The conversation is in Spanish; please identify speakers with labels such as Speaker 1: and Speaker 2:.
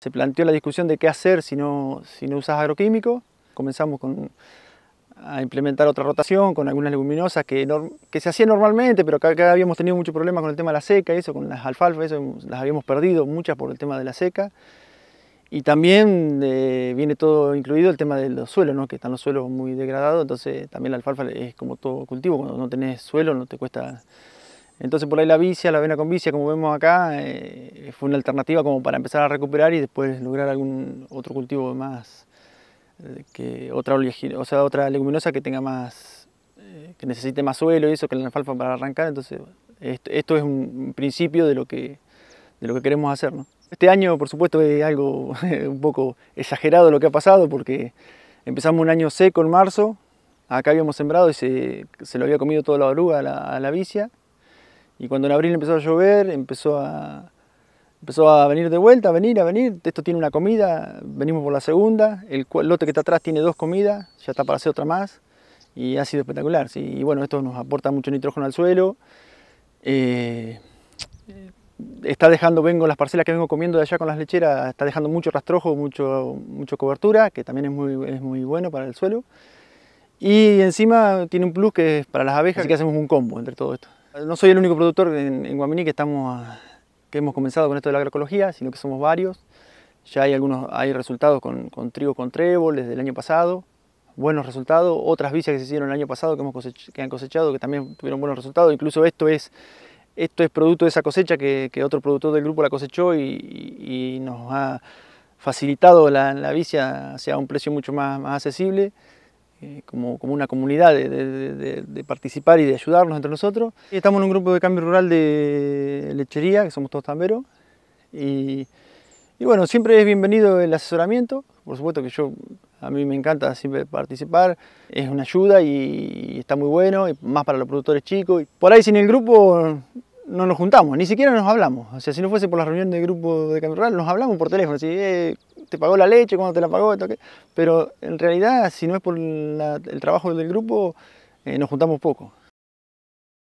Speaker 1: Se planteó la discusión de qué hacer si no, si no usas agroquímico. Comenzamos a implementar otra rotación con algunas leguminosas que, se hacían normalmente, pero que, habíamos tenido mucho problemas con el tema de la seca, eso, con las alfalfas, eso, las habíamos perdido muchas por el tema de la seca. Y también eh, viene todo incluido el tema de los suelos, que están los suelos muy degradados, entonces también la alfalfa es como todo cultivo, cuando no tenés suelo no te cuesta entonces por ahí la vicia, la avena con vicia, como vemos acá, eh, fue una alternativa como para empezar a recuperar y después lograr algún otro cultivo más, eh, que otra, o sea, otra leguminosa que tenga más, eh, que necesite más suelo y eso que la alfalfa para arrancar. Entonces esto, es un principio de lo que, de lo que queremos hacer. Este año, por supuesto, es algo un poco exagerado lo que ha pasado porque empezamos un año seco en marzo, acá habíamos sembrado y se, lo había comido toda la oruga a la vicia y cuando en abril empezó a llover, empezó a, empezó a venir de vuelta, a venir, a venir. Esto tiene una comida, venimos por la segunda. El lote que está atrás tiene dos comidas, ya está para hacer otra más. Y ha sido espectacular. Y bueno, esto nos aporta mucho nitrógeno al suelo. Eh, está dejando, vengo las parcelas que vengo comiendo de allá con las lecheras, está dejando mucho rastrojo, mucho, mucho cobertura, que también es muy, es muy bueno para el suelo. Y encima tiene un plus que es para las abejas, así que hacemos un combo entre todo esto. No soy el único productor en, guamini Guaminí que, estamos, que hemos comenzado con esto de la agroecología, sino que somos varios. Ya hay algunos hay resultados con, trigo con trébol desde el año pasado, buenos resultados. Otras vicias que se hicieron el año pasado que, que han cosechado que también tuvieron buenos resultados. Incluso esto es, esto es producto de esa cosecha que, otro productor del grupo la cosechó y, nos ha facilitado la, la vicia hacia un precio mucho más accesible. Eh, como, como, una comunidad de, participar y de ayudarnos entre nosotros. Estamos en un grupo de cambio rural de lechería, que somos todos tamberos, y, y, bueno, siempre es bienvenido el asesoramiento, por supuesto que yo, a mí me encanta siempre participar, es una ayuda y, está muy bueno, más para los productores chicos. Por ahí sin el grupo no nos juntamos, ni siquiera nos hablamos. O sea, si no fuese por la reunión de grupo de cambio rural, nos hablamos por teléfono. Eh, te pagó la leche, cuando te la pagó, pero en realidad si no es por el trabajo del grupo, eh, nos juntamos poco.